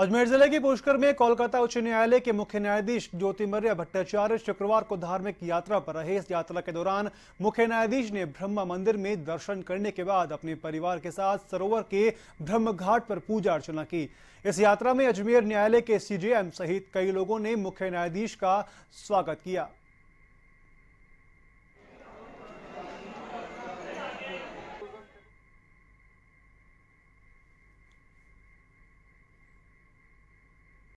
अजमेर जिले के पुष्कर में कोलकाता उच्च न्यायालय के मुख्य न्यायाधीश ज्योतिमर्य भट्टाचार्य शुक्रवार को धार्मिक यात्रा पर रहे इस यात्रा के दौरान मुख्य न्यायाधीश ने ब्रह्मा मंदिर में दर्शन करने के बाद अपने परिवार के साथ सरोवर के ब्रह्म घाट पर पूजा अर्चना की इस यात्रा में अजमेर न्यायालय के सीजेएम सहित कई लोगों ने मुख्य न्यायाधीश का स्वागत किया